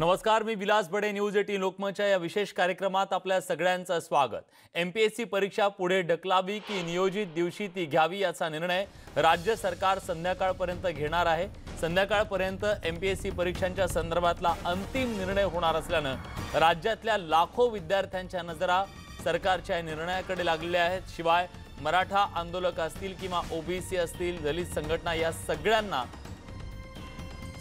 नमस्कार मी Vilas Bade news eighteen लोकमतच्या या विशेष कार्यक्रमात आपल्या सगळ्यांचं स्वागत एम पी एस सी परीक्षा पुढे ढकलावी की नियोजित दिवशी ती घ्यावी याचा निर्णय राज्य सरकार संध्याकाळपर्यंत घेणार आहे संध्याकाळपर्यंत एम पी एस सी परीक्षांच्या संदर्भातला अंतिम निर्णय होणार असल्यानं राज्यातल्या लाखो विद्यार्थ्यांच्या नजरा सरकारच्या निर्णयाकडे लागलेल्या आहेत शिवाय मराठा आंदोलक असतील किंवा ओबीसी असतील दलित संघटना या सगळ्यांना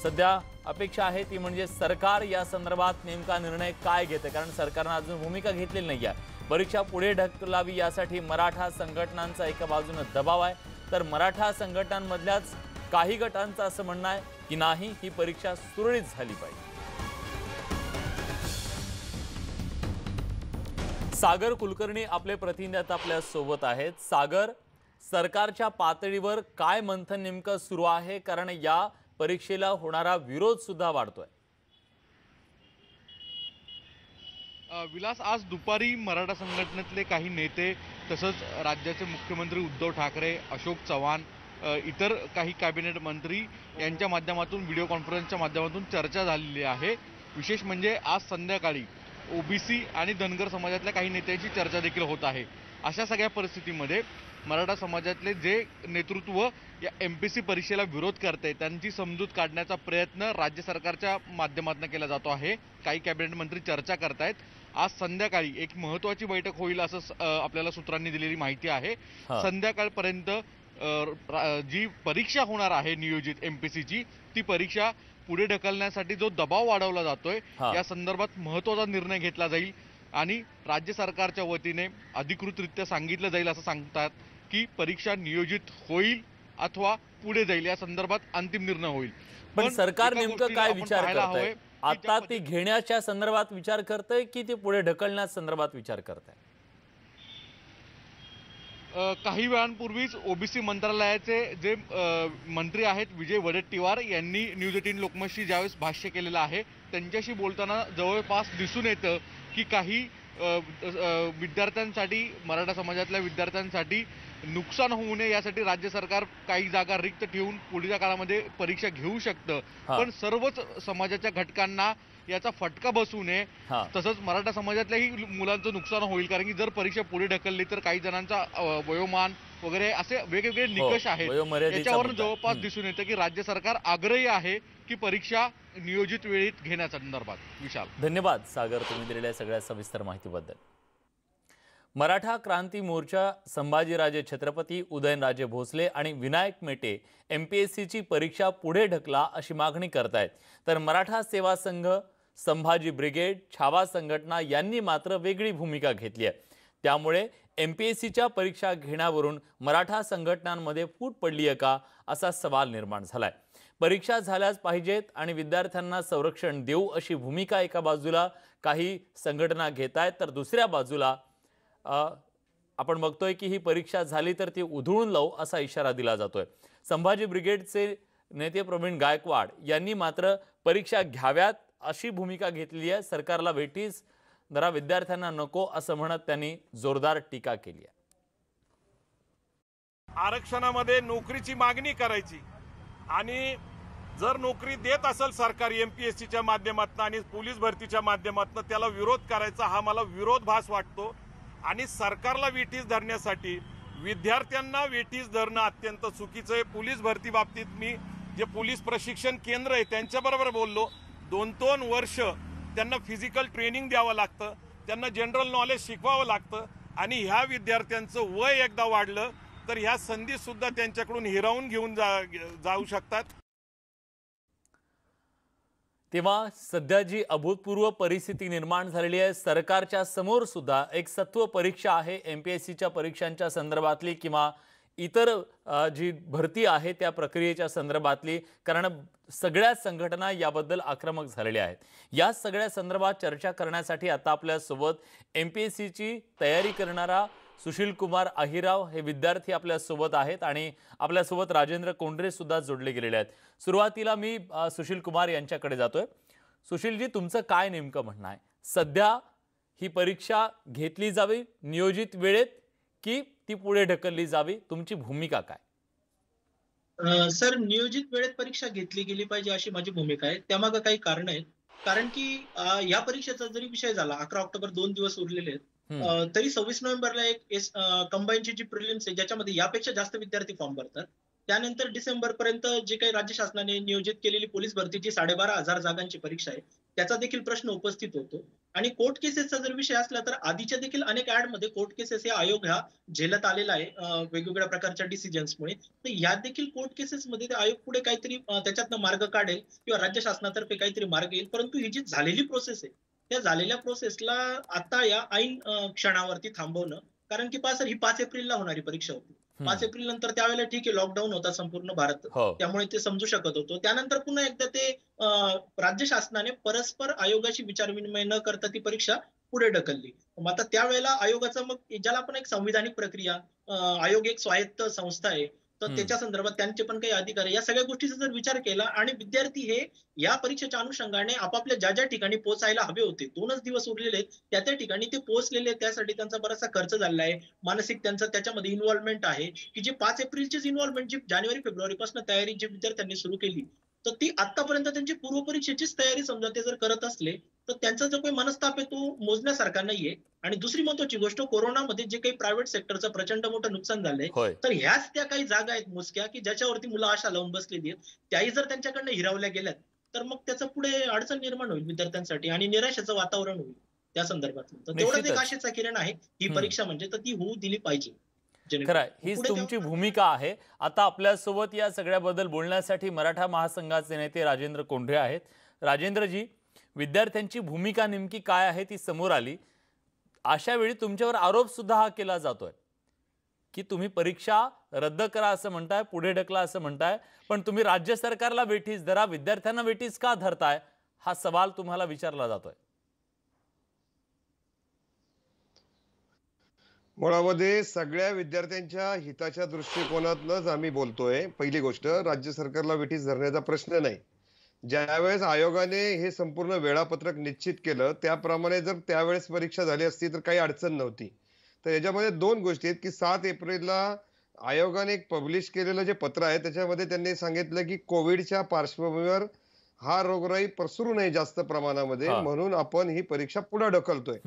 सध्या अपेक्षा आहे ती म्हणजे सरकार या संदर्भात नेमका निर्णय काय घेते कारण सरकारनं अजून भूमिका घेतलेली नाही आहे परीक्षा पुढे ढकलावी यासाठी मराठा संघटनांचा एका बाजूनं दबाव आहे तर मराठा संघटनांमधल्याच काही गटांचं असं म्हणणं आहे की नाही ही परीक्षा सुरळीत झाली पाहिजे सागर कुलकर्णी आपले प्रतिनिधी आता आपल्या सोबत आहेत सागर सरकारच्या पातळीवर काय मंथन नेमकं सुरू आहे कारण या परीक्षेला होणारा विरोध सुद्धा वाढतोय विलास आज दुपारी मराठा संघटनेतले काही नेते तसंच राज्याचे मुख्यमंत्री उद्धव ठाकरे अशोक चव्हाण इतर काही कॅबिनेट मंत्री यांच्या माध्यमातून व्हिडिओ कॉन्फरन्सच्या माध्यमातून चर्चा झालेली आहे विशेष म्हणजे आज संध्याकाळी ओबीसी आणि धनगर समाजातल्या काही नेत्यांची चर्चा देखील होत आहे अशा सगळ्या परिस्थितीमध्ये मराठा समाजातले जे नेतृत्व या एम पी सी परीक्षेला विरोध करते त्यांची समजूत काढण्याचा प्रयत्न राज्य सरकारच्या माध्यमातून केला जातो आहे काही कॅबिनेट मंत्री चर्चा करतायत आज संध्याकाळी एक महत्वाची बैठक होईल असं आपल्याला सूत्रांनी दिलेली माहिती आहे संध्याकाळपर्यंत जी परीक्षा होणार आहे नियोजित एम पी सीची ती परीक्षा पुढे ढकलण्यासाठी जो दबाव वाढवला जातोय या संदर्भात महत्वाचा निर्णय घेतला जाईल आणि राज्य सरकारच्या वतीने अधिकृतरित्या सांगितलं जाईल असं सांगतात की परीक्षा नियोजित होईल अथवा पुढे जाईल या संदर्भात अंतिम निर्णय होईल पण सरकार नेमकं काय विचार आता ती घेण्याच्या संदर्भात विचार करते की ते पुढे ढकलण्या संदर्भात विचार करत आहे काही वेळांपूर्वीच ओबीसी मंत्रालयाचे जे मंत्री आहेत विजय वडेट्टीवार यांनी न्यूज एटीन लोकमतशी ज्यावेळेस भाष्य केलेलं आहे त्यांच्याशी बोलताना जवळपास दिसून येतं की काही विद्यार्थ्यांसाठी मराठा समाजातल्या विद्यार्थ्यांसाठी नुकसान होऊ नये यासाठी राज्य सरकार काही जागा रिक्त ठेवून पुढच्या काळामध्ये परीक्षा घेऊ शकतं पण सर्वच समाजाच्या घटकांना याचा फटका बसू नये तसंच मराठा समाजातल्याही मुलांचं नुकसान होईल कारण की जर परीक्षा पुढे ढकलली तर काही जणांचा वयोमान वगैरे असे वेगवेगळे हो, निकष आहेत याच्यावर जवळपास दिसून येतं की राज्य सरकार आग्रही आहे की परीक्षा नियोजित वेळेत घेण्यासंदर्भात संदर्भात विशाल धन्यवाद सागर तुम्ही दिलेल्या सगळ्या सविस्तर माहितीबद्दल मराठा क्रांती मोर्चा संभाजीराजे छत्रपती उदयनराजे भोसले आणि Vinayak Mete M P S सीची परीक्षा पुढे ढकला अशी मागणी करतायत तर मराठा सेवा संघ संभाजी ब्रिगेड छावा संघटना यांनी मात्र वेगळी भूमिका घेतली आहे त्यामुळे एम पी एस सीच्या परीक्षा घेण्यावरून मराठा संघटनांमध्ये फूट पडली आहे का असा सवाल निर्माण झाला आहे परीक्षा झाल्याच पाहिजेत आणि विद्यार्थ्यांना संरक्षण देऊ अशी भूमिका एका बाजूला काही संघटना घेत आहेत तर दुसऱ्या बाजूला आपण बघतोय की ही परीक्षा झाली तर ती उधळून लावू असा इशारा दिला जातोय संभाजी ब्रिगेडचे नेते प्रवीण गायकवाड यांनी मात्र परीक्षा घ्याव्यात अशी भूमिका घेतली आहे सरकारला भेटीस जरा विद्यार्थ्यांना नको असं म्हणत त्यांनी जोरदार टीका केली आहे आरक्षणामध्ये नोकरीची मागणी करायची आणि जर नोकरी देत असेल सरकार एम पी एस माध्यमातून आणि पोलीस भरतीच्या माध्यमातून त्याला विरोध करायचा हा मला भास वाटतो आणि सरकारला वेठीस धरण्यासाठी विद्यार्थ्यांना वेठीस धरणं अत्यंत चुकीचं आहे पोलीस भरती बाबतीत मी जे पोलीस प्रशिक्षण केंद्र आहे त्यांच्याबरोबर बोललो दोन दोन वर्ष त्यांना फिजिकल ट्रेनिंग द्यावं लागतं त्यांना जनरल नॉलेज शिकवावं लागतं आणि ह्या विद्यार्थ्यांचं वय एकदा वाढलं तर ह्या संधी सुद्धा त्यांच्याकडून हिरावून घेऊन जाऊ शकतात तेव्हा सध्या जी अभूतपूर्व परिस्थिती निर्माण झालेली आहे सरकारच्या समोर सुद्धा एक सत्व परीक्षा आहे एम पी एस सीच्या परीक्षांच्या संदर्भातली किंवा इतर जी भरती आहे त्या प्रक्रियेच्या संदर्भातली कारण सगळ्या संघटना याबद्दल आक्रमक झालेल्या आहेत या सगळ्या संदर्भात चर्चा करण्यासाठी आता आपल्यासोबत एम पी एस सीची तयारी करणारा सुशील कुमार अहिराव हे विद्यार्थी आपल्यासोबत आहेत आणि आपल्यासोबत राजेंद्र कोंढरे सुद्धा जोडले गेलेले आहेत सुरुवातीला मी सुशील कुमार यांच्याकडे जातोय सुशीलजी तुमचं काय नेमकं म्हणणं आहे सध्या ही परीक्षा घेतली जावी नियोजित वेळेत की ती पुढे ढकलली जावी तुमची भूमिका काय सर नियोजित वेळेत परीक्षा घेतली गेली पाहिजे अशी माझी भूमिका आहे त्यामागं काही कारण आहेत कारण की या परीक्षेचा जरी विषय झाला अकरा ऑक्टोबर दोन दिवस उरलेले आहेत तरी सव्वीस नोव्हेंबरला एक कंबाईनची जी प्रिलिम्स आहे ज्याच्यामध्ये यापेक्षा जास्त विद्यार्थी फॉर्म भरतात त्यानंतर डिसेंबर पर्यंत जे काही राज्य शासनाने नियोजित केलेली पोलीस भरतीची साडेबारा हजार जागांची परीक्षा आहे त्याचा देखील प्रश्न उपस्थित होतो आणि कोर्ट केसेसचा जर विषय असला तर आधीच्या देखील अनेक ऍडमध्ये कोर्ट केसेस हे आयोग हा झेलत आलेला आहे वेगवेगळ्या प्रकारच्या मुळे तर या देखील कोर्ट केसेसमध्ये आयोग पुढे काहीतरी त्याच्यातनं मार्ग काढेल किंवा राज्य शासनातर्फे काहीतरी मार्ग येईल परंतु ही जी झालेली प्रोसेस आहे त्या झालेल्या प्रोसेसला आता या ऐन क्षणावरती थांबवणं कारण की सर ही पाच एप्रिलला होणारी परीक्षा होती पाच एप्रिल नंतर त्यावेळेला ठीक आहे लॉकडाऊन होता संपूर्ण भारत हो. त्यामुळे ते समजू शकत होतो त्यानंतर पुन्हा एकदा ते राज्य शासनाने परस्पर आयोगाशी विचारविनिमय न करता ती परीक्षा पुढे ढकलली मग आता त्यावेळेला आयोगाचा मग ज्याला आपण एक संविधानिक प्रक्रिया आयोग एक स्वायत्त संस्था आहे तर त्याच्या संदर्भात त्यांचे पण काही अधिकार या सगळ्या गोष्टीचा जर विचार केला आणि विद्यार्थी हे या परीक्षेच्या अनुषंगाने आपापल्या ज्या ज्या ठिकाणी पोहोचायला हवे होते दोनच दिवस उरलेले आहेत त्या त्या ठिकाणी ते पोहोचलेले त्यासाठी त्यांचा बराचसा खर्च झालेला आहे मानसिक त्यांचा त्याच्यामध्ये इन्व्हॉल्वमेंट आहे की जे पाच एप्रिलचीच इन्व्हॉल्वमेंट जी जानेवारी फेब्रुवारी पासून तयारी जी विद्यार्थ्यांनी सुरू केली तर ती आतापर्यंत त्यांची पूर्व परीक्षेचीच तयारी समजा ते जर करत असले तर त्यांचा जो काही मनस्ताप आहे तो मोजण्यासारखा नाहीये आणि दुसरी महत्वाची गोष्ट कोरोनामध्ये जे काही प्रायव्हेट सेक्टरचं प्रचंड मोठं नुकसान झालंय तर ह्याच त्या काही जागा आहेत मोजक्या की ज्याच्यावरती मुलं आशा लावून बसलेली आहेत त्याही जर त्यांच्याकडनं हिरावल्या गेल्यात तर मग त्याचं पुढे अडचण निर्माण होईल विद्यार्थ्यांसाठी आणि निराशेचं वातावरण होईल त्या संदर्भात तेवढंच एक आशेचा किरण आहे ही परीक्षा म्हणजे तर ती होऊ दिली पाहिजे खरंय हीच तुमची भूमिका आहे आता आपल्यासोबत या सगळ्याबद्दल बोलण्यासाठी मराठा महासंघाचे नेते राजेंद्र कोंढरे आहेत राजेंद्रजी विद्यार्थ्यांची भूमिका नेमकी काय आहे ती समोर आली अशा वेळी तुमच्यावर आरोप सुद्धा हा केला जातोय की तुम्ही परीक्षा रद्द करा असं म्हणताय पुढे ढकला असं म्हणताय पण तुम्ही राज्य सरकारला वेठीस धरा विद्यार्थ्यांना वेठीस का धरताय हा सवाल तुम्हाला विचारला जातोय मुळामध्ये सगळ्या विद्यार्थ्यांच्या हिताच्या दृष्टिकोनातनच आम्ही बोलतोय पहिली गोष्ट राज्य सरकारला वेठीस धरण्याचा प्रश्न नाही ज्यावेळेस आयोगाने हे संपूर्ण वेळापत्रक निश्चित केलं त्याप्रमाणे जर त्यावेळेस परीक्षा झाली असती तर काही अडचण नव्हती तर याच्यामध्ये दोन गोष्टी आहेत की सात एप्रिलला आयोगाने एक पब्लिश केलेलं जे पत्र आहे त्याच्यामध्ये त्यांनी सांगितलं की कोविडच्या पार्श्वभूमीवर हा रोगराई पसरू नये जास्त प्रमाणामध्ये म्हणून आपण ही परीक्षा पुढे ढकलतोय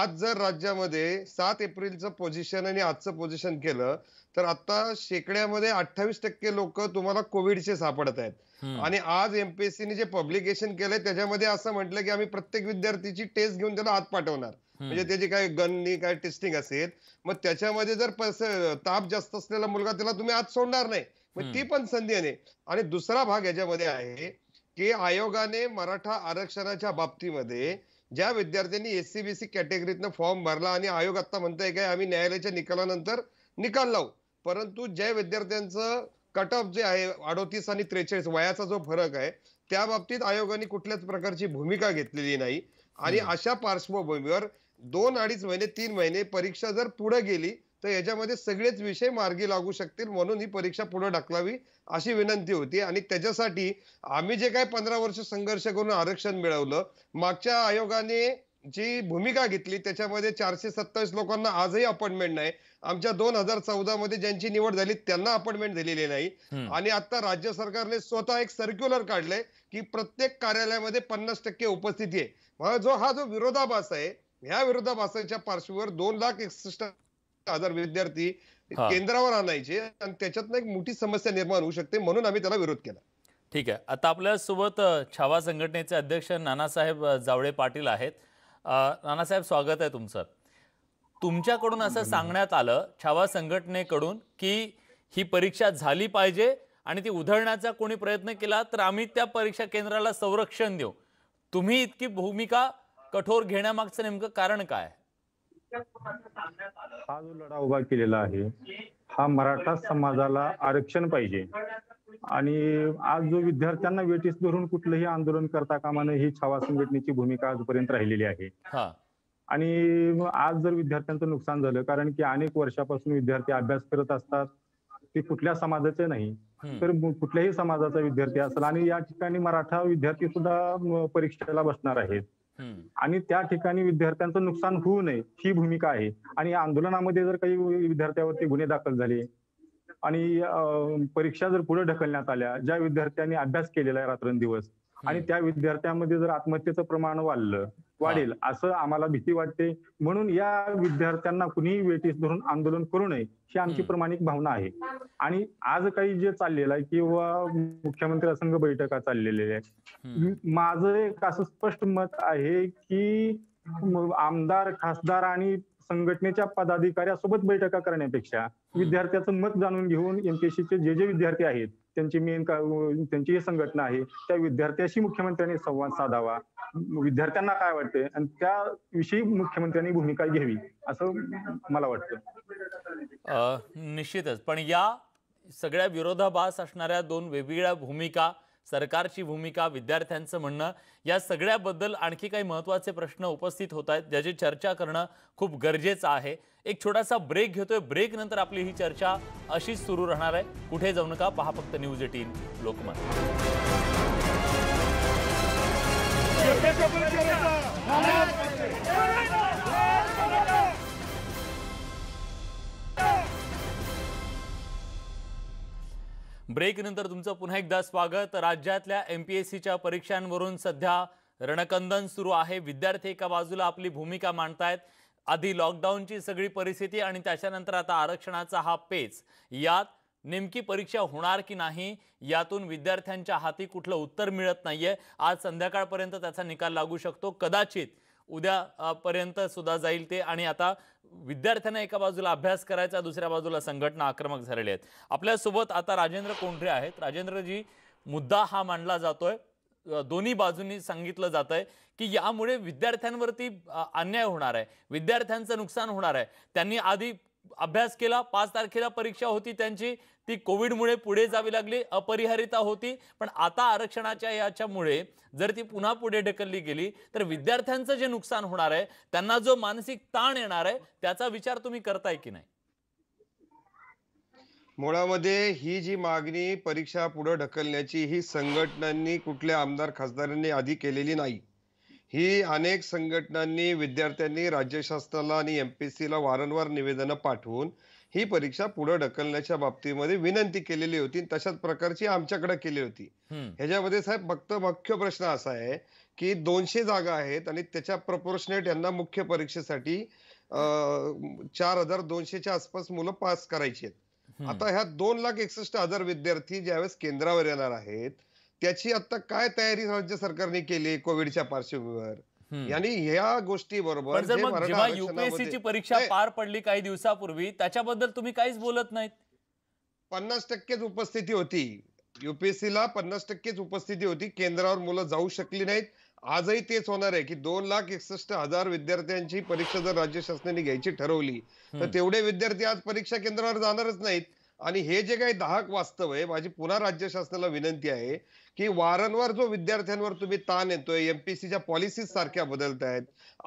आज जर राज्यामध्ये सात एप्रिलचं पोझिशन आणि आजचं पोझिशन केलं तर आता शेकड्यामध्ये अठ्ठावीस टक्के लोक तुम्हाला कोविडचे सापडत आहेत आणि आज ने जे पब्लिकेशन केलंय त्याच्यामध्ये असं म्हटलं की आम्ही प्रत्येक विद्यार्थीची टेस्ट घेऊन त्याला आत पाठवणार म्हणजे त्याची काय गननी काय टेस्टिंग असेल मग त्याच्यामध्ये जर ताप जास्त असलेला मुलगा त्याला तुम्ही आत सोडणार नाही मग ती पण संधी आहे आणि दुसरा भाग याच्यामध्ये आहे की आयोगाने मराठा आरक्षणाच्या बाबतीमध्ये ज्या विद्यार्थ्यांनी एससीबीसी कॅटेगरीतनं फॉर्म भरला आणि आयोग आता म्हणताय काय आम्ही न्यायालयाच्या निकालानंतर निकाल लावू परंतु ज्या विद्यार्थ्यांचं कट ऑफ जे आहे अडोतीस आणि त्रेचाळीस वयाचा जो फरक आहे त्या बाबतीत आयोगाने कुठल्याच प्रकारची भूमिका घेतलेली नाही आणि अशा पार्श्वभूमीवर दोन अडीच महिने तीन महिने परीक्षा जर पुढे गेली तर याच्यामध्ये सगळेच विषय मार्गी लागू शकतील म्हणून ही परीक्षा पुढे ढकलावी अशी विनंती होती आणि त्याच्यासाठी आम्ही जे काय पंधरा वर्ष संघर्ष करून आरक्षण मिळवलं मागच्या आयोगाने जी भूमिका घेतली त्याच्यामध्ये चारशे सत्तावीस लोकांना आजही अपॉइंटमेंट नाही आमच्या दोन हजार चौदा मध्ये ज्यांची निवड झाली त्यांना अपॉइंटमेंट दिलेली नाही आणि आता राज्य सरकारने स्वतः एक सर्क्युलर काढलंय की प्रत्येक कार्यालयामध्ये पन्नास टक्के उपस्थिती आहे जो हा जो विरोधाभास आहे ह्या विरोधाभासाच्या पार्श्वभूमीवर दोन लाख एकसष्ट हजार विद्यार्थी केंद्रावर आणायचे आणि त्याच्यातनं एक मोठी समस्या निर्माण होऊ शकते म्हणून आम्ही त्याला विरोध केला ठीक आहे आता आपल्यासोबत छावा संघटनेचे अध्यक्ष नानासाहेब जावळे पाटील आहेत नानासाहेब स्वागत आहे तुमचं तुमच्याकडून असं सांगण्यात आलं छावा संघटनेकडून की ही परीक्षा झाली पाहिजे आणि ती उधळण्याचा कोणी प्रयत्न केला तर आम्ही त्या परीक्षा केंद्राला संरक्षण देऊ तुम्ही इतकी भूमिका कठोर घेण्यामागचं नेमकं कारण काय हा जो लढा उभा केलेला आहे हा मराठा समाजाला आरक्षण पाहिजे आणि आज जो विद्यार्थ्यांना वेटीस धरून कुठलंही आंदोलन करता कामा नये ही छावा संघटनेची भूमिका आजपर्यंत राहिलेली आहे आणि आज जर विद्यार्थ्यांचं नुकसान झालं कारण की अनेक वर्षापासून विद्यार्थी अभ्यास करत असतात ते कुठल्या समाजाचे नाही तर कुठल्याही समाजाचा विद्यार्थी असेल आणि या ठिकाणी मराठा विद्यार्थी सुद्धा परीक्षेला बसणार आहेत आणि त्या ठिकाणी विद्यार्थ्यांचं नुकसान होऊ नये ही भूमिका आहे आणि आंदोलनामध्ये जर काही विद्यार्थ्यावरती गुन्हे दाखल झाले आणि परीक्षा जर पुढे ढकलण्यात आल्या ज्या विद्यार्थ्यांनी अभ्यास केलेला आहे रात्रंदिवस आणि त्या विद्यार्थ्यांमध्ये जर आत्महत्येचं प्रमाण वाढलं वाढेल असं आम्हाला भीती वाटते म्हणून या विद्यार्थ्यांना कुणीही वेटीस धरून आंदोलन करू नये ही आमची प्रमाणिक भावना आहे आणि आज काही जे चाललेलं आहे किंवा मुख्यमंत्री असंघ बैठका चाललेल्या आहेत माझं एक असं स्पष्ट मत आहे की आमदार खासदार आणि संघटनेच्या पदाधिकाऱ्यासोबत बैठका करण्यापेक्षा विद्यार्थ्याचं मत जाणून घेऊन चे जे जे विद्यार्थी आहेत त्यांची मेन त्यांची जी संघटना आहे त्या विद्यार्थ्याशी मुख्यमंत्र्यांनी संवाद साधावा विद्यार्थ्यांना काय वाटतंय आणि त्याविषयी मुख्यमंत्र्यांनी भूमिका घ्यावी असं मला वाटतं निश्चितच पण या सगळ्या विरोधाभास असणाऱ्या दोन वेगवेगळ्या भूमिका सरकारची भूमिका विद्यार्थ्यांचं म्हणणं या सगळ्याबद्दल आणखी काही महत्त्वाचे प्रश्न उपस्थित होत आहेत ज्याची चर्चा करणं खूप गरजेचं आहे एक छोटासा ब्रेक घेतोय ब्रेक नंतर आपली ही चर्चा अशीच सुरू राहणार आहे कुठे जाऊ नका पहा फक्त न्यूज एटीन लोकमत ब्रेकनंतर तुमचं पुन्हा एकदा स्वागत राज्यातल्या एम पी एस सीच्या परीक्षांवरून सध्या रणकंदन सुरू आहे विद्यार्थी एका बाजूला आपली भूमिका मांडतायत आधी लॉकडाऊनची सगळी परिस्थिती आणि त्याच्यानंतर आता आरक्षणाचा हा पेच यात नेमकी परीक्षा होणार की नाही यातून विद्यार्थ्यांच्या हाती कुठलं उत्तर मिळत नाहीये आज संध्याकाळपर्यंत त्याचा निकाल लागू शकतो कदाचित उद्यापर्यंत सुद्धा जाईल ते आणि आता विद्यार्थ्यांना एका बाजूला अभ्यास करायचा दुसऱ्या बाजूला संघटना आक्रमक झालेली आहेत आपल्यासोबत आता राजेंद्र कोंढरे आहेत राजेंद्रजी मुद्दा हा मांडला जातोय दोन्ही बाजूंनी सांगितलं जात आहे की यामुळे विद्यार्थ्यांवरती अन्याय होणार आहे विद्यार्थ्यांचं नुकसान होणार आहे त्यांनी आधी अभ्यास केला पाच तारखेला परीक्षा होती त्यांची ती कोविडमुळे पुढे जावी लागली अपरिहारिता होती पण आता आरक्षणाच्या याच्यामुळे जर ती पुन्हा पुढे ढकलली गेली तर विद्यार्थ्यांचं जे नुकसान होणार आहे त्यांना जो मानसिक ताण येणार आहे त्याचा विचार तुम्ही करताय की नाही मुळामध्ये ही जी मागणी परीक्षा पुढे ढकलण्याची ही संघटनांनी कुठल्या आमदार खासदारांनी आधी केलेली नाही ही अनेक संघटनांनी विद्यार्थ्यांनी राज्य शासनाला आणि एम ला वारंवार निवेदनं पाठवून ही परीक्षा पुढे ढकलण्याच्या बाबतीमध्ये विनंती केलेली होती तशाच प्रकारची आमच्याकडे केली होती ह्याच्यामध्ये साहेब फक्त मुख्य प्रश्न असा आहे की दोनशे जागा आहेत आणि त्याच्या प्रपोर्शनेट यांना मुख्य परीक्षेसाठी चार हजार दोनशेच्या आसपास मुलं पास करायची आहेत आता ह्या दोन लाख एकसष्ट हजार विद्यार्थी ज्यावेळेस केंद्रावर येणार आहेत त्याची आता काय तयारी राज्य सरकारने केली कोविडच्या पार्श्वभूमीवर यांनी ह्या गोष्टी बरोबर युपीएससीची परीक्षा पार पडली काही दिवसापूर्वी त्याच्याबद्दल तुम्ही काहीच बोलत नाहीत पन्नास टक्केच उपस्थिती होती युपीएससी ला पन्नास टक्केच उपस्थिती होती केंद्रावर मुलं जाऊ शकली नाहीत आजही तेच होणार आहे की दोन लाख एकसष्ट हजार विद्यार्थ्यांची परीक्षा जर राज्य शासनाने घ्यायची ठरवली तर तेवढे विद्यार्थी आज परीक्षा केंद्रावर जाणारच नाहीत आणि हे जे काही दाहक वास्तव आहे माझी पुन्हा राज्य शासनाला विनंती आहे की वारंवार जो विद्यार्थ्यांवर तुम्ही ताण येतोय सीच्या पॉलिसीज सारख्या बदलत आहेत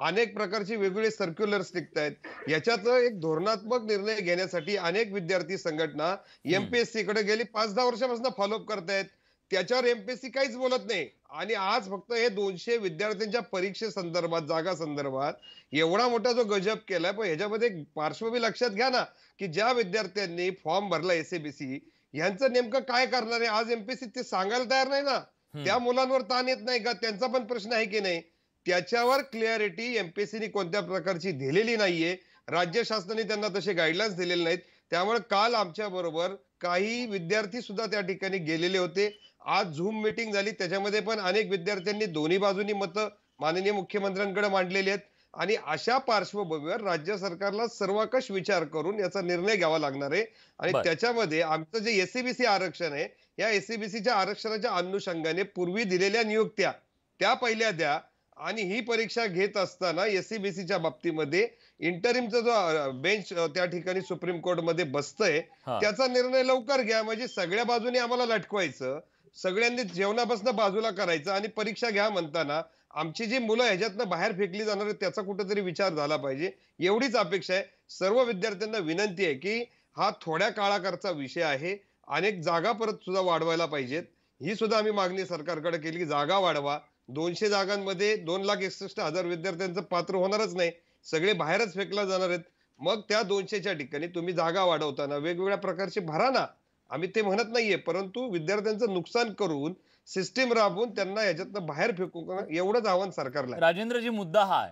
अनेक प्रकारची वेगवेगळे सर्क्युलर्स निघत याच्यात याच्याचं एक धोरणात्मक निर्णय घेण्यासाठी अनेक विद्यार्थी संघटना एमपीएससी कडे गेली पाच दहा वर्षापासून फॉलोअप करतायत त्याच्यावर एमपीएससी काहीच बोलत नाही आणि आज फक्त हे दोनशे विद्यार्थ्यांच्या परीक्षे संदर्भात जागा संदर्भात एवढा मोठा जो गजब केलाय पण ह्याच्यामध्ये पार्श्वभूमी लक्षात घ्या ना की ज्या विद्यार्थ्यांनी फॉर्म भरला एसएबीसी यांचं नेमकं काय करणार आहे आज एमपीएससी ते सांगायला तयार नाही ना त्या मुलांवर ताण येत नाही का त्यांचा पण प्रश्न आहे की नाही त्याच्यावर क्लिअरिटी एमपीएससीनी कोणत्या प्रकारची दिलेली नाहीये राज्य शासनाने त्यांना तसे गाईडलाईन्स दिलेले नाहीत त्यामुळे काल आमच्या बरोबर काही विद्यार्थी सुद्धा त्या ठिकाणी गेलेले होते आज झूम मीटिंग झाली त्याच्यामध्ये पण अनेक विद्यार्थ्यांनी दोन्ही बाजूनी मत माननीय मुख्यमंत्र्यांकडे मांडलेली आहेत आणि अशा पार्श्वभूमीवर राज्य सरकारला सर्वकष विचार करून याचा निर्णय घ्यावा लागणार आहे आणि त्याच्यामध्ये आमचं जे एसीबीसी आरक्षण आहे या एसीबीसीच्या आरक्षणाच्या अनुषंगाने पूर्वी दिलेल्या नियुक्त्या त्या पहिल्या द्या आणि ही परीक्षा घेत असताना च्या बाबतीमध्ये इंटरिमचा जो बेंच त्या ठिकाणी सुप्रीम कोर्ट मध्ये बसतय त्याचा निर्णय लवकर घ्या म्हणजे सगळ्या बाजूने आम्हाला लटकवायचं सगळ्यांनी जेवणापासून बाजूला करायचं आणि परीक्षा घ्या म्हणताना आमची जी मुलं ह्याच्यातनं बाहेर फेकली जाणार त्याचा कुठेतरी विचार झाला पाहिजे एवढीच अपेक्षा आहे सर्व विद्यार्थ्यांना विनंती आहे की हा थोड्या काळाकरचा विषय आहे अनेक जागा परत सुद्धा वाढवायला पाहिजेत ही सुद्धा आम्ही मागणी सरकारकडे केली जागा वाढवा दोनशे जागांमध्ये दोन लाख एकसष्ट हजार विद्यार्थ्यांचं पात्र होणारच नाही सगळे बाहेरच फेकला जाणार आहेत मग त्या दोनशेच्या ठिकाणी तुम्ही जागा वाढवताना वेगवेगळ्या प्रकारचे भरा ना आम्ही ते म्हणत नाहीये परंतु विद्यार्थ्यांचं नुकसान करून सिस्टीम राबवून त्यांना याच्यातनं बाहेर फेकू एवढंच आव्हान सरकारला राजेंद्र जी मुद्दा हा आहे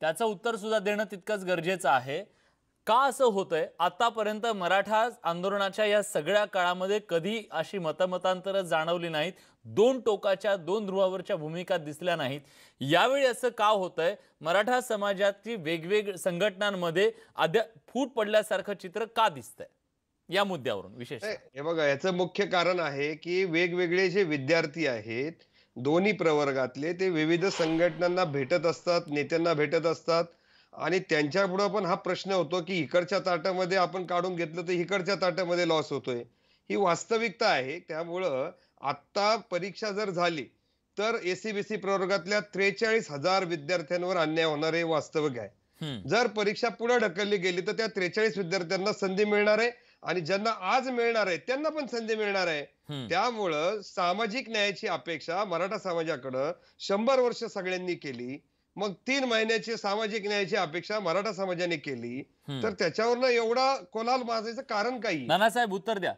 त्याचं उत्तर सुद्धा देणं तितकंच गरजेचं आहे का असं होतंय आतापर्यंत मराठा आंदोलनाच्या या सगळ्या काळामध्ये कधी अशी मतमतांतर जाणवली नाहीत दोन टोकाच्या दोन ध्रुवावरच्या भूमिका दिसल्या नाहीत यावेळी असं का होतंय मराठा समाजाची वेगवेग संघटनांमध्ये अद्या फूट पडल्यासारखं चित्र का दिसतंय या मुद्द्यावरून विशेष हे बघा याचं मुख्य कारण आहे की वेगवेगळे जे विद्यार्थी आहेत दोन्ही प्रवर्गातले ते विविध संघटनांना भेटत असतात नेत्यांना भेटत असतात आणि त्यांच्यापुढं पण हा प्रश्न होतो की इकडच्या ताटामध्ये आपण काढून घेतलं तर इकडच्या ताटामध्ये लॉस होतोय ही वास्तविकता आहे त्यामुळं आता परीक्षा जर झाली तर एसीबीसी प्रवर्गातल्या त्रेचाळीस हजार विद्यार्थ्यांवर अन्याय होणार हे वास्तविक आहे जर परीक्षा पुढे ढकलली गेली तर त्या त्रेचाळीस विद्यार्थ्यांना संधी मिळणार आहे आणि ज्यांना आज मिळणार आहे त्यांना पण संधी मिळणार आहे त्यामुळं सामाजिक न्यायाची अपेक्षा मराठा समाजाकडं शंभर वर्ष सगळ्यांनी केली मग तीन महिन्याची सामाजिक न्यायाची अपेक्षा मराठा समाजाने केली तर त्याच्यावर एवढा कोलाल माजायचं कारण काही नानासाहेब उत्तर द्या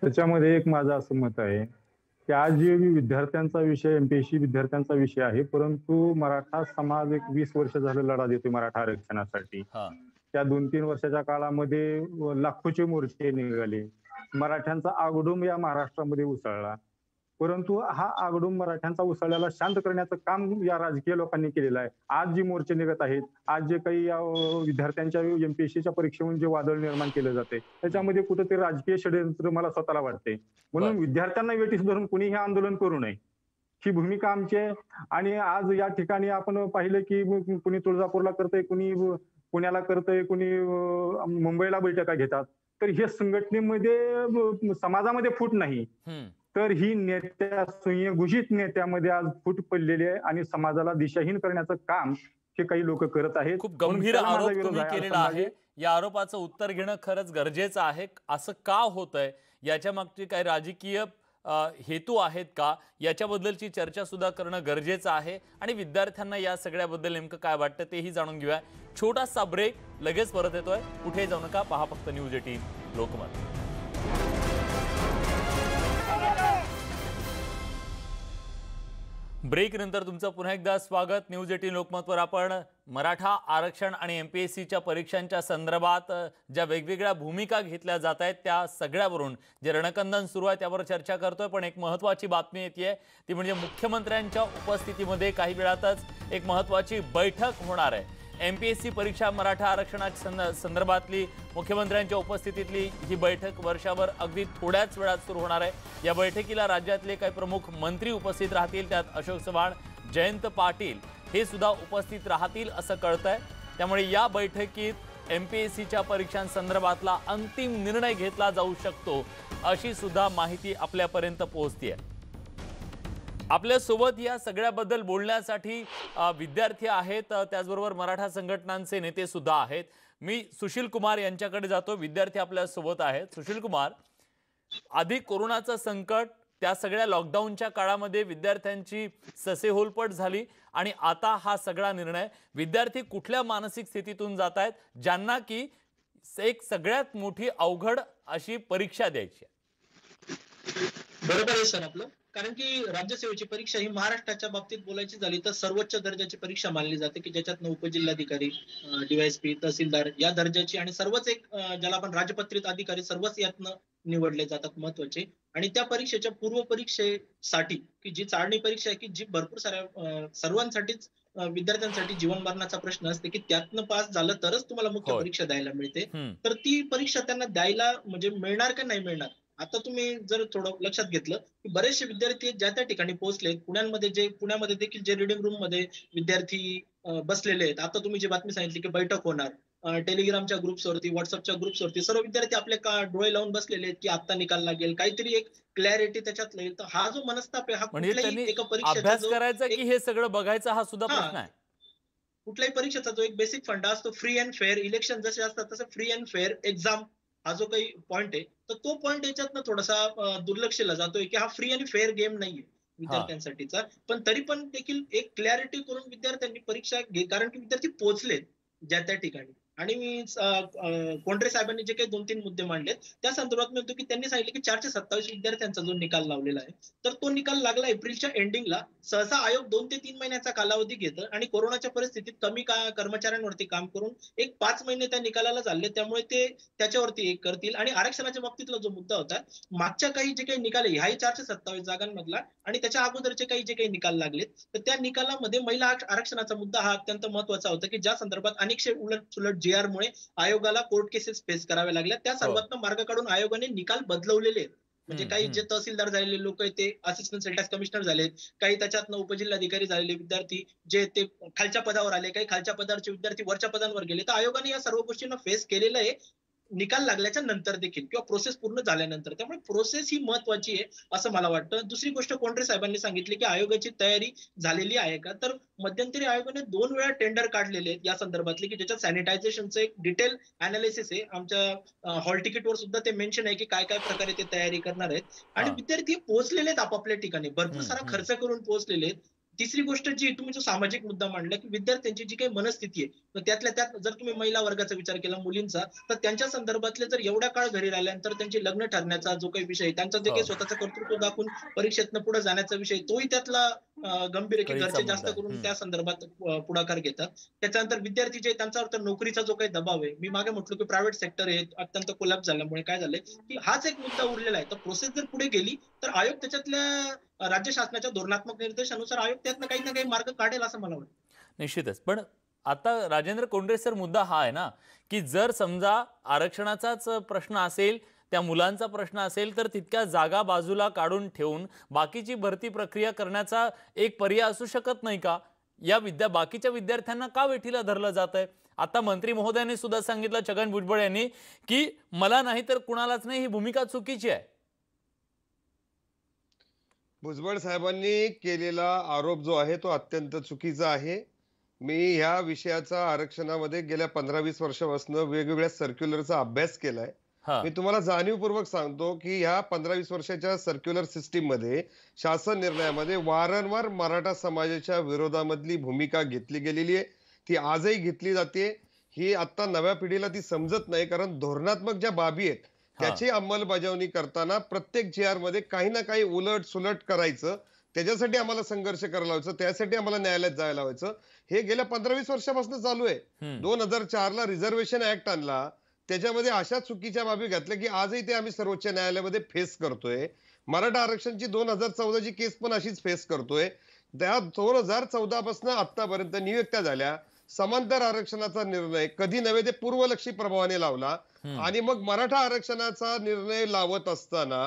त्याच्यामध्ये एक माझं असं मत आहे की आज जे विद्यार्थ्यांचा विषय एमपीएससी विद्यार्थ्यांचा विषय आहे परंतु मराठा समाज एक वीस वर्ष झालं लढा देतो मराठा आरक्षणासाठी त्या दोन तीन वर्षाच्या काळामध्ये लाखोचे मोर्चे निघाले मराठ्यांचा आगडूम या महाराष्ट्रामध्ये उसळला परंतु हा आगडून मराठ्यांचा उसळ्याला शांत करण्याचं काम या राजकीय लोकांनी केलेलं आहे आज जी मोर्चे निघत आहेत आज जे काही विद्यार्थ्यांच्या एमपीएससीच्या परीक्षेवरून जे वादळ निर्माण केलं जाते त्याच्यामध्ये कुठेतरी राजकीय षडयंत्र मला स्वतःला वाटते म्हणून विद्यार्थ्यांना वेटीस धरून कुणी हे आंदोलन करू नये ही भूमिका आमची आहे आणि आज या ठिकाणी आपण पाहिलं की कुणी तुळजापूरला करतंय कुणी पुण्याला करतंय कुणी मुंबईला बैठका घेतात तर हे संघटनेमध्ये समाजामध्ये फूट नाही तर ही नेत्या घोषित नेत्यामध्ये आज फूट पडलेली आहे आणि समाजाला दिशाहीन करण्याचं काम हे काही लोक करत आहेत खूप गंभीर आरोप केलेला आहे या आरोपाचं उत्तर घेणं खरंच गरजेचं आहे असं का होत आहे याच्या मागची काही राजकीय हेतू आहेत का याच्याबद्दलची चर्चा सुद्धा करणं गरजेचं आहे आणि विद्यार्थ्यांना या सगळ्याबद्दल नेमकं काय वाटतं तेही जाणून घेऊया छोटासा ब्रेक लगेच परत येतोय कुठे जाऊ नका पहा फक्त न्यूज एटीन लोकमत ब्रेकनंतर तुमचं पुन्हा एकदा स्वागत न्यूज एटीन लोकमतवर आपण मराठा आरक्षण आणि एम पी एस सीच्या परीक्षांच्या संदर्भात ज्या वेगवेगळ्या भूमिका घेतल्या जात आहेत त्या सगळ्यावरून जे रणकंदन सुरू आहे त्यावर चर्चा करतोय पण एक महत्त्वाची बातमी येते ती म्हणजे मुख्यमंत्र्यांच्या उपस्थितीमध्ये काही वेळातच एक महत्त्वाची बैठक होणार आहे एम पी एस सी परीक्षा मराठा आरक्षणा संद संदर्भातली मुख्यमंत्र्यांच्या उपस्थितीतली ही बैठक वर्षावर अगदी थोड्याच वेळात सुरू होणार आहे या बैठकीला राज्यातले काही प्रमुख मंत्री उपस्थित राहतील त्यात अशोक चव्हाण जयंत पाटील हे सुद्धा उपस्थित राहतील असं कळतं आहे त्यामुळे या बैठकीत एम पी एस सीच्या परीक्षांसंदर्भातला अंतिम निर्णय घेतला जाऊ शकतो अशी सुद्धा माहिती आपल्यापर्यंत पोहोचते आहे आपल्यासोबत या सगळ्याबद्दल बोलण्यासाठी विद्यार्थी आहेत त्याचबरोबर मराठा संघटनांचे नेते सुद्धा आहेत मी सुशील कुमार यांच्याकडे जातो विद्यार्थी आपल्यासोबत आहेत सुशील कुमार आधी कोरोनाचं संकट त्या सगळ्या लॉकडाऊनच्या काळामध्ये विद्यार्थ्यांची ससेहोलपट झाली आणि आता हा सगळा निर्णय विद्यार्थी कुठल्या मानसिक स्थितीतून जात आहेत ज्यांना की एक सगळ्यात मोठी अवघड अशी परीक्षा द्यायची बरोबर आहे सर आपलं कारण की राज्यसेवेची परीक्षा ही महाराष्ट्राच्या बाबतीत बोलायची झाली तर सर्वोच्च दर्जाची परीक्षा मानली जाते की ज्याच्यात उपजिल्हाधिकारी डीवायएसपी तहसीलदार या दर्जाची आणि सर्वच एक ज्याला आपण राजपत्रित अधिकारी सर्वच यातनं निवडले जातात महत्वाचे आणि त्या परीक्षेच्या पूर्व परीक्षेसाठी की जी चाळणी परीक्षा आहे की जी भरपूर साऱ्या सर्वांसाठीच विद्यार्थ्यांसाठी जीवन मरणाचा प्रश्न असते की त्यातनं पास झालं तरच तुम्हाला मुख्य परीक्षा द्यायला मिळते तर ती परीक्षा त्यांना द्यायला म्हणजे मिळणार का नाही मिळणार आता तुम्ही जर थोडं लक्षात घेतलं की बरेचसे विद्यार्थी ज्या त्या ठिकाणी पोहोचले पुण्यामध्ये जे पुण्यामध्ये देखील जे रिडिंग रूम मध्ये विद्यार्थी बसलेले आहेत आता तुम्ही जी बातमी सांगितली की बैठक होणार टेलिग्रामच्या ग्रुप्सवरती व्हॉट्सअपच्या ग्रुप्सवरती सर्व विद्यार्थी आपले का डोळे लावून बसलेले आहेत की आता निकाल लागेल काहीतरी एक क्लॅरिटी त्याच्यात येईल तर हा जो मनस्ताप आहे हा म्हणजे कुठल्याही एका परीक्षेचा करायचा की हे सगळं बघायचं हा सुद्धा प्रश्न आहे कुठल्याही परीक्षेचा जो एक बेसिक फंड असतो फ्री अँड फेअर इलेक्शन जसे असतात तसं फ्री अँड फेअर एक्झाम हा जो काही पॉइंट आहे तर तो पॉइंट याच्यातनं थोडासा दुर्लक्षला जातोय की हा फ्री आणि फेअर गेम नाहीये विद्यार्थ्यांसाठीचा पण तरी पण देखील एक क्लॅरिटी करून विद्यार्थ्यांनी परीक्षा घे कारण की विद्यार्थी पोहोचलेत ज्या त्या ठिकाणी आणि मी कोंडरे साहेबांनी जे काही दोन तीन मुद्दे मांडलेत त्या संदर्भात मी म्हणतो की त्यांनी सांगितले की चारशे सत्तावीस विद्यार्थ्यांचा जो निकाल लावलेला आहे तर तो निकाल लागला एप्रिलच्या एंडिंगला सहसा आयोग दोन ते तीन महिन्याचा कालावधी घेतं आणि कोरोनाच्या परिस्थितीत कमी कर्मचाऱ्यांवरती काम करून एक पाच महिने त्या निकालाला चालले त्यामुळे ते त्याच्यावरती एक करतील आणि आरक्षणाच्या बाबतीतला जो मुद्दा होता मागच्या काही जे काही निकाल आहे ह्याही चारशे सत्तावीस जागांमधला आणि त्याच्या अगोदरचे काही जे काही निकाल लागलेत तर त्या निकालामध्ये महिला आरक्षणाचा मुद्दा हा अत्यंत महत्वाचा होता की ज्या संदर्भात अनेकशे उलट सुलट जे आर मुळे आयोगाला कोर्ट केसेस फेस कराव्या लागल्या त्या हो. सर्वात मार्ग काढून आयोगाने निकाल बदलवलेले म्हणजे काही जे तहसीलदार झालेले लोक आहेत ते असिस्टंट सेल टॅक्स कमिशनर झालेत काही त्याच्यात उपजिल्हाधिकारी झालेले विद्यार्थी जे ते खालच्या पदावर आले काही खालच्या पदावरचे विद्यार्थी वरच्या पदांवर गेले तर आयोगाने या सर्व गोष्टींना फेस केलेलं आहे निकाल लागल्याच्या नंतर देखील किंवा प्रोसेस पूर्ण झाल्यानंतर त्यामुळे प्रोसेस ही महत्वाची आहे असं मला वाटतं दुसरी गोष्ट कोंडरे साहेबांनी सांगितली की आयोगाची तयारी झालेली आहे का तर मध्यंतरी आयोगाने दोन वेळा टेंडर काढलेले आहेत या संदर्भातले की ज्याच्यात सॅनिटायझेशनचं एक डिटेल अनालिसिस आहे आमच्या हॉल वर सुद्धा ते मेन्शन आहे की काय काय प्रकारे ते तयारी करणार आहेत आणि विद्यार्थी पोहोचलेले आहेत आपापल्या ठिकाणी भरपूर सारा खर्च करून पोहोचलेले आहेत तिसरी गोष्ट जी तुम्ही जो सामाजिक मुद्दा मांडला की विद्यार्थ्यांची जी काही मनस्थिती आहे त्यातल्या त्यात जर तुम्ही महिला वर्गाचा विचार केला मुलींचा तर त्यांच्या संदर्भातले जर एवढा काळ घरी राहिल्यानंतर त्यांची लग्न ठरण्याचा जो काही विषय त्यांचा जे काही हो. स्वतःचा कर्तृत्व दाखवून परीक्षेतनं पुढे जाण्याचा विषय तोही त्यातला गंभीर आहे की घरचे जास्त करून त्या संदर्भात पुढाकार घेतात त्याच्यानंतर विद्यार्थी जे त्यांचा नोकरीचा जो काही दबाव आहे मी मागे म्हटलो की प्रायव्हेट सेक्टर आहे अत्यंत कोलॅप झाल्यामुळे काय झालंय की हाच एक मुद्दा उरलेला आहे तर प्रोसेस जर पुढे गेली तर आयोग त्याच्यातल्या राज्य शासनाच्या धोरणात्मक निर्देशानुसार आयोग त्यातनं काही ना काही मार्ग काढेल असं मला वाटतं निश्चितच पण आता राजेंद्र कोंडरे सर मुद्दा हा आहे ना की जर समजा आरक्षणाचाच प्रश्न असेल त्या मुलांचा प्रश्न असेल तर तितक्या जागा बाजूला काढून ठेवून बाकीची भरती प्रक्रिया करण्याचा एक पर्याय असू शकत नाही का या विद्या बाकीच्या विद्यार्थ्यांना का वेठीला धरलं जात आहे आता मंत्री महोदयाने सुद्धा सांगितलं छगन भुजबळ यांनी की मला नाही तर कुणालाच नाही ही भूमिका चुकीची आहे भुजबळ साहेबांनी केलेला आरोप जो आहे तो अत्यंत चुकीचा आहे मी ह्या विषयाचा आरक्षणामध्ये गेल्या पंधरा वीस वर्षापासून वेगवेगळ्या सर्क्युलरचा अभ्यास केलाय मी तुम्हाला जाणीवपूर्वक सांगतो की ह्या पंधरा वीस वर्षाच्या सर्क्युलर सिस्टीम मध्ये शासन निर्णयामध्ये वारंवार मराठा समाजाच्या विरोधामधली भूमिका घेतली गेलेली आहे ती आजही घेतली जाते ही आता नव्या पिढीला ती समजत नाही कारण धोरणात्मक ज्या बाबी आहेत त्याची अंमलबजावणी करताना प्रत्येक जीआर आर मध्ये काही ना काही उलट सुलट करायचं त्याच्यासाठी आम्हाला संघर्ष करायला लावायचं त्यासाठी आम्हाला न्यायालयात जायला लावायचं हे गेल्या पंधरा वीस वर्षापासून चालू आहे दोन हजार चारला ला रिझर्वेशन ऍक्ट आणला त्याच्यामध्ये अशा चुकीच्या बाबी घातल्या की आजही ते आम्ही सर्वोच्च न्यायालयामध्ये फेस करतोय मराठा आरक्षणची दोन हजार चौदाची केस पण अशीच फेस करतोय त्या दोन हजार चौदा पासून आतापर्यंत नियुक्त्या झाल्या समांतर आरक्षणाचा निर्णय कधी नव्हे ते पूर्वलक्षी प्रभावाने लावला आणि मग मराठा आरक्षणाचा निर्णय लावत असताना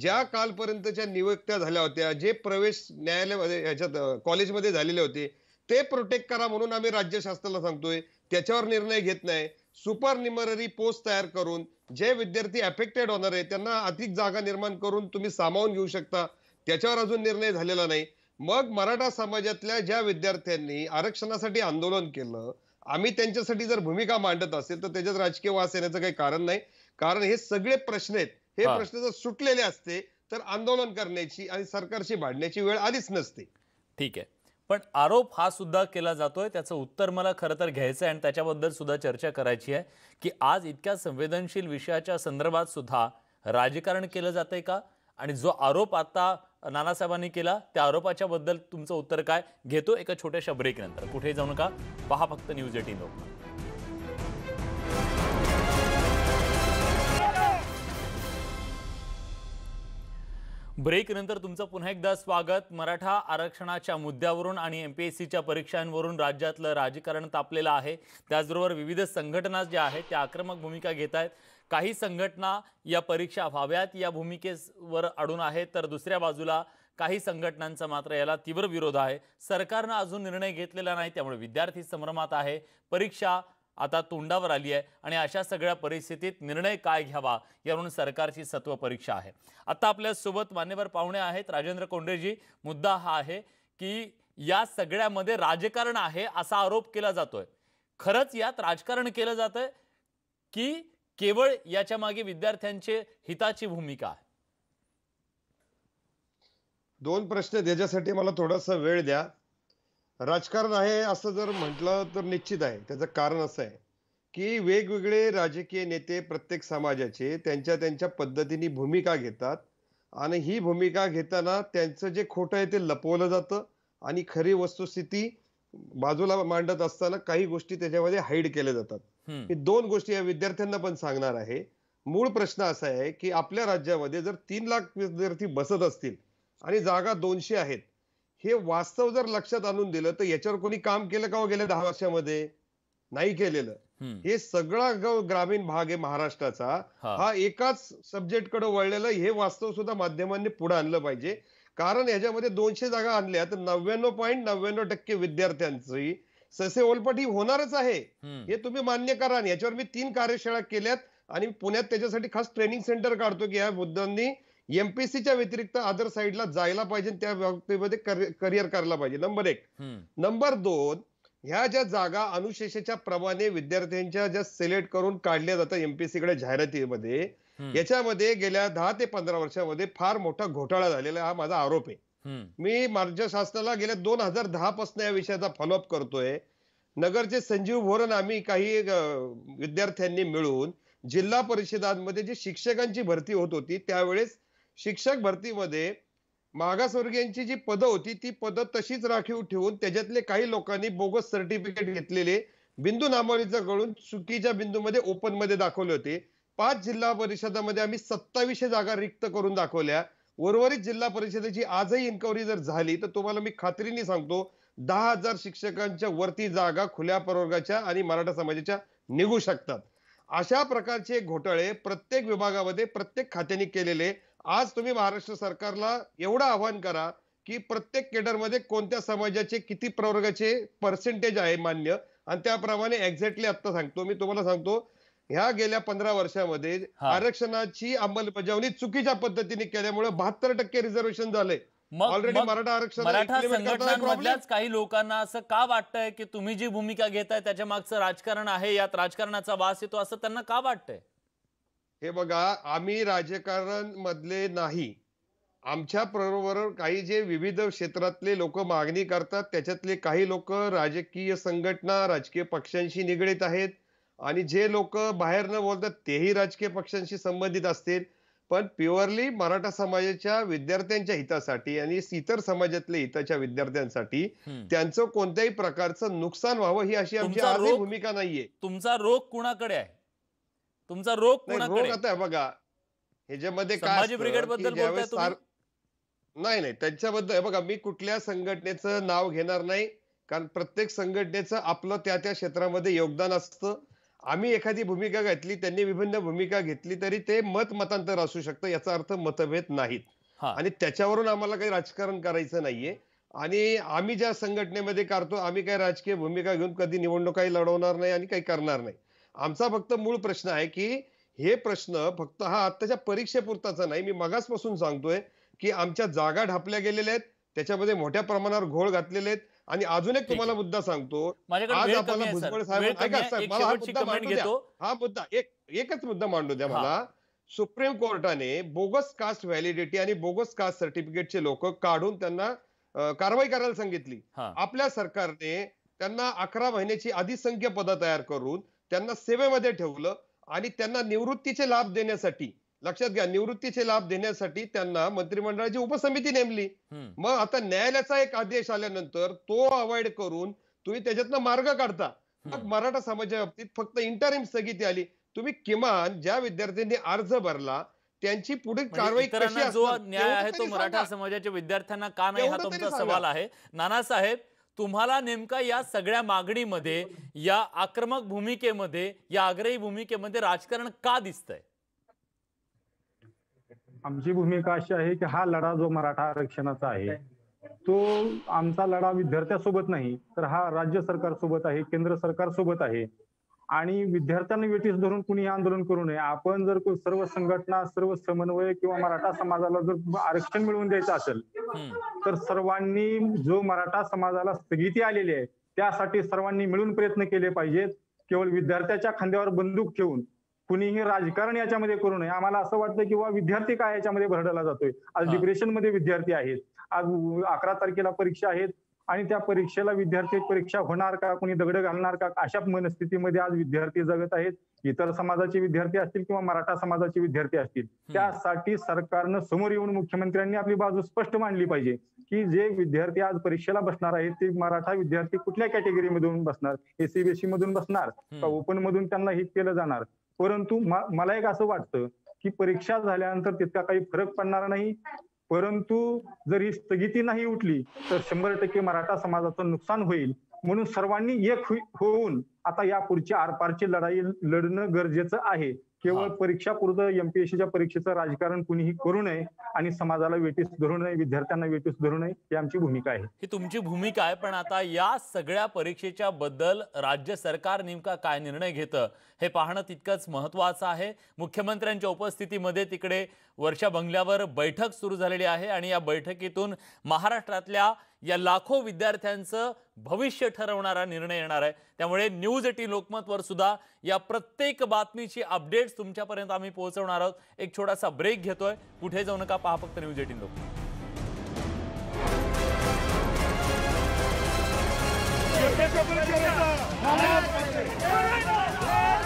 ज्या कालपर्यंतच्या नियुक्त्या झाल्या होत्या जे प्रवेश न्यायालय ह्याच्यात कॉलेजमध्ये झालेले होते ते प्रोटेक्ट करा म्हणून आम्ही राज्य शासनाला सांगतोय त्याच्यावर निर्णय घेत नाही सुपर निमररी पोस्ट तयार करून जे विद्यार्थी अफेक्टेड होणार आहे त्यांना अधिक जागा निर्माण करून तुम्ही सामावून घेऊ शकता त्याच्यावर अजून निर्णय झालेला नाही मग मराठा समाजातल्या ज्या विद्यार्थ्यांनी आरक्षणासाठी आंदोलन केलं आम्ही त्यांच्यासाठी जर भूमिका मांडत असेल तर त्याच्यात राजकीय वास येण्याचं काही कारण नाही कारण हे सगळे प्रश्न आहेत हे प्रश्न जर सुटलेले असते तर आंदोलन करण्याची आणि सरकारशी भांडण्याची वेळ आलीच नसते ठीक आहे पण आरोप हा सुद्धा केला जातोय त्याचं उत्तर मला खरं तर घ्यायचं आहे आणि त्याच्याबद्दल सुद्धा चर्चा करायची आहे की आज इतक्या संवेदनशील विषयाच्या संदर्भात सुद्धा राजकारण केलं जात आहे का आणि जो आरोप आता नानासाहेबांनी केला त्या बद्दल तुमचं उत्तर काय घेतो एका छोट्याशा नंतर कुठे जाऊ नका पहा फक्त न्यूज एटीन लोक नंतर तुमचं पुन्हा एकदा स्वागत मराठा आरक्षणाच्या मुद्द्यावरून आणि एम पी एस सीच्या परीक्षांवरून राज्यातलं राजकारण तापलेलं आहे त्याचबरोबर विविध संघटना ज्या आहेत त्या आक्रमक भूमिका घेत आहेत काही संघटना या परीक्षा व्हाव्यात या भूमिकेवर अडून आहेत तर दुसऱ्या बाजूला काही संघटनांचा मात्र याला तीव्र विरोध आहे सरकारनं अजून निर्णय घेतलेला नाही त्यामुळे विद्यार्थी संभ्रमात आहे परीक्षा आता तोंडावर आली आहे आणि अशा सगळ्या परिस्थितीत निर्णय काय घ्यावा यावरून सरकारची सत्व परीक्षा आहे आता आपल्यासोबत मान्यवर पाहुणे आहेत राजेंद्र कोंडेजी मुद्दा हा आहे की या सगळ्यामध्ये राजकारण आहे असा आरोप केला जातोय खरंच यात राजकारण केलं जातंय की केवळ याच्या मागे विद्यार्थ्यांचे हिताची भूमिका आहे दोन प्रश्न त्याच्यासाठी मला थोडासा वेळ द्या राजकारण आहे असं जर म्हटलं तर निश्चित आहे त्याचं कारण असं आहे की वेगवेगळे राजकीय नेते प्रत्येक समाजाचे त्यांच्या त्यांच्या पद्धतीने भूमिका घेतात आणि ही भूमिका घेताना त्यांचं जे खोटं आहे ते लपवलं जातं आणि खरी वस्तुस्थिती बाजूला मांडत असताना काही गोष्टी त्याच्यामध्ये हाईड केल्या जातात हे दोन गोष्टी या विद्यार्थ्यांना पण सांगणार आहे मूळ प्रश्न असा आहे की आपल्या राज्यामध्ये जर तीन लाख विद्यार्थी बसत असतील आणि जागा दोनशे आहेत हे वास्तव जर लक्षात आणून दिलं तर याच्यावर कोणी काम केलं का हो गेल्या दहा वर्षामध्ये नाही केलेलं हे सगळा ग्रामीण भाग आहे महाराष्ट्राचा हा एकाच सब्जेक्ट कडे वळलेला हे वास्तव सुद्धा माध्यमांनी पुढे आणलं पाहिजे कारण याच्यामध्ये दोनशे जागा आणल्या तर नव्याण्णव पॉईंट नव्याण्णव टक्के विद्यार्थ्यांची ससे ओलपट ही होणारच आहे हे तुम्ही मान्य करा याच्यावर मी तीन कार्यशाळा केल्यात आणि पुण्यात त्याच्यासाठी खास ट्रेनिंग सेंटर काढतो की या मुद्द्यांनी एमपीसीच्या व्यतिरिक्त अदर साईडला जायला पाहिजे त्या बाबतीमध्ये करिअर करायला पाहिजे नंबर एक नंबर दोन ह्या ज्या जागा अनुशेषेच्या प्रमाणे विद्यार्थ्यांच्या ज्या सिलेक्ट करून काढल्या जातात एमपीसी कडे जाहिरातीमध्ये याच्यामध्ये गेल्या दहा ते पंधरा वर्षामध्ये फार मोठा घोटाळा झालेला हा माझा आरोप आहे मी माझ्या शासनाला गेल्या दोन हजार दहा पासून या विषयाचा फॉलोअप करतोय नगरचे संजीव भोरण आम्ही काही विद्यार्थ्यांनी मिळून जिल्हा परिषदांमध्ये जी शिक्षकांची भरती होत होती त्यावेळेस शिक्षक भरतीमध्ये मागासवर्गीयांची जी पदं होती ती पदं तशीच राखीव ठेवून त्याच्यातले काही लोकांनी बोगस सर्टिफिकेट घेतलेले बिंदू नामावलीचं गळून चुकीच्या मध्ये ओपन मध्ये दाखवले होते पाच जिल्हा परिषदामध्ये आम्ही सत्तावीसशे जागा रिक्त करून दाखवल्या उर्वरित जिल्हा परिषदेची आजही इन्क्वायरी जर झाली तर तुम्हाला मी खात्रीने सांगतो दहा हजार शिक्षकांच्या वरती जागा खुल्या प्रवर्गाच्या आणि मराठा समाजाच्या निघू शकतात अशा प्रकारचे घोटाळे प्रत्येक विभागामध्ये प्रत्येक खात्याने केलेले आज तुम्ही महाराष्ट्र सरकारला एवढं आव्हान करा की प्रत्येक केडरमध्ये कोणत्या समाजाचे किती प्रवर्गाचे पर्सेंटेज आहे मान्य आणि त्याप्रमाणे एक्झॅक्टली आत्ता सांगतो मी तुम्हाला सांगतो ह्या गेल्या पंधरा वर्षामध्ये आरक्षणाची अंमलबजावणी चुकीच्या पद्धतीने केल्यामुळे बहात्तर टक्के रिझर्वेशन झाले ऑलरेडी मराठा आरक्षण मराठा संघटनांमधल्याच काही लोकांना असं का वाटतंय की तुम्ही जी भूमिका घेताय त्याच्या मागचं राजकारण आहे यात राजकारणाचा वास येतो असं त्यांना का वाटतंय हे बघा आम्ही राजकारण मधले नाही आमच्या बरोबर काही जे विविध क्षेत्रातले लोक मागणी करतात त्याच्यातले काही लोक राजकीय संघटना राजकीय पक्षांशी निगडीत आहेत आणि जे लोक बाहेर न बोलतात तेही राजकीय पक्षांशी संबंधित असतील पण प्युअरली मराठा समाजाच्या विद्यार्थ्यांच्या हितासाठी आणि इतर समाजातल्या हिताच्या विद्यार्थ्यांसाठी त्यांचं कोणत्याही प्रकारचं नुकसान व्हावं ही अशी आमची भूमिका नाहीये तुमचा रोग कुणाकडे आहे तुमचा रोग रोग आता बघा ह्याच्यामध्ये काय नाही नाही त्यांच्याबद्दल बघा मी कुठल्या संघटनेचं नाव घेणार नाही कारण प्रत्येक संघटनेचं आपलं त्या त्या क्षेत्रामध्ये योगदान असतं आम्ही एखादी भूमिका घेतली त्यांनी विभिन्न भूमिका घेतली तरी ते मत मतांतर असू शकतं याचा अर्थ मतभेद नाहीत आणि त्याच्यावरून आम्हाला काही राजकारण करायचं नाहीये आणि आम्ही ज्या संघटनेमध्ये करतो आम्ही काही राजकीय भूमिका घेऊन कधी निवडणुकाही लढवणार नाही आणि काही करणार नाही आमचा फक्त मूळ प्रश्न आहे की हे प्रश्न फक्त हा आत्ताच्या परीक्षेपुरताचा नाही मी मगासपासून सांगतोय की आमच्या जागा ढापल्या गेलेल्या आहेत त्याच्यामध्ये मोठ्या प्रमाणावर घोळ घातलेले आहेत आणि अजून एक तुम्हाला मुद्दा सांगतो आज आपल्याला भुजबळ साहेब मला हा मुद्दा मांडू द्या एकच मुद्दा मांडू द्या मला सुप्रीम कोर्टाने बोगस कास्ट व्हॅलिडिटी आणि बोगस कास्ट सर्टिफिकेटचे लोक काढून त्यांना कारवाई करायला सांगितली आपल्या सरकारने त्यांना अकरा महिन्याची अधिसंख्य पदं तयार करून त्यांना सेवेमध्ये ठेवलं आणि त्यांना निवृत्तीचे लाभ देण्यासाठी लक्षात घ्या निवृत्तीचे लाभ देण्यासाठी त्यांना मंत्रिमंडळाची उपसमिती नेमली मग आता न्यायालयाचा एक आदेश आल्यानंतर तो अवॉइड करून तुम्ही त्याच्यातनं मार्ग काढता मराठा समाजाच्या बाबतीत फक्त इंटरिम स्थगिती आली तुम्ही किमान ज्या विद्यार्थ्यांनी अर्ज भरला त्यांची पुढे म्हणजे कारवाई जो न्याय आहे तो मराठा समाजाच्या विद्यार्थ्यांना का नाही हा तुमचा सवाल आहे नानासाहेब तुम्हाला नेमका या सगळ्या मागणीमध्ये या आक्रमक भूमिकेमध्ये या आग्रही भूमिकेमध्ये राजकारण का दिसतंय आमची भूमिका अशी आहे की हा लढा जो मराठा आरक्षणाचा आहे तो आमचा लढा विद्यार्थ्यासोबत नाही तर हा राज्य सरकार सोबत आहे केंद्र सरकार सोबत आहे आणि विद्यार्थ्यांना वेटीस धरून कुणी आंदोलन करू नये आपण जर सर्व संघटना सर्व समन्वय किंवा मराठा समाजाला जर आरक्षण मिळवून द्यायचं असेल तर सर्वांनी जो मराठा समाजाला स्थगिती आलेली आहे त्यासाठी सर्वांनी मिळून प्रयत्न केले पाहिजेत केवळ विद्यार्थ्याच्या खांद्यावर बंदूक ठेवून कुणीही राजकारण याच्यामध्ये करू नये आम्हाला असं वाटतं की विद्यार्थी काय याच्यामध्ये भरडला जातोय आज डिप्रेशन मध्ये विद्यार्थी आहेत आज अकरा तारखेला परीक्षा आहेत आणि त्या परीक्षेला विद्यार्थी परीक्षा होणार का कुणी दगड घालणार का अशा मनस्थितीमध्ये आज विद्यार्थी जगत आहेत इतर समाजाचे विद्यार्थी असतील किंवा मराठा समाजाचे विद्यार्थी असतील त्यासाठी सरकारनं समोर येऊन मुख्यमंत्र्यांनी आपली बाजू स्पष्ट मांडली पाहिजे की जे विद्यार्थी आज परीक्षेला बसणार आहेत ते मराठा विद्यार्थी कुठल्या कॅटेगरी मधून बसणार एसीबीसी e मधून बसणार का ओपन मधून त्यांना हिट केलं जाणार परंतु मला एक असं वाटतं की परीक्षा झाल्यानंतर तितका काही फरक पडणार नाही परंतु जर ही स्थगिती नाही उठली तर शंभर टक्के मराठा समाजाचं नुकसान होईल म्हणून सर्वांनी एक होऊन आता यापुढची आरपारची लढाई लढणं गरजेचं आहे केवळ परीक्षापुरतं एमपीएससीच्या परीक्षेचं राजकारण कुणीही करू नये आणि समाजाला वेटीस धरू नये विद्यार्थ्यांना वेटीस धरू नये ही आमची भूमिका आहे ही तुमची भूमिका आहे पण आता या सगळ्या परीक्षेच्या बद्दल राज्य सरकार नेमका काय निर्णय घेतं हे पाहणं तितकंच महत्वाचं आहे मुख्यमंत्र्यांच्या उपस्थितीमध्ये तिकडे वर्षा बंगल्यावर बैठक सुरू झालेली आहे आणि या बैठकीतून महाराष्ट्रातल्या या लाखो विद्यार्थ्यांचं भविष्य ठरवणारा निर्णय येणार आहे त्यामुळे न्यूज एटी लोकमतवर सुद्धा या प्रत्येक बातमीची अपडेट्स तुमच्यापर्यंत आम्ही पोहोचवणार आहोत एक छोटासा ब्रेक घेतोय कुठे जाऊ नका पहा फक्त न्यूज एटीन लोकमत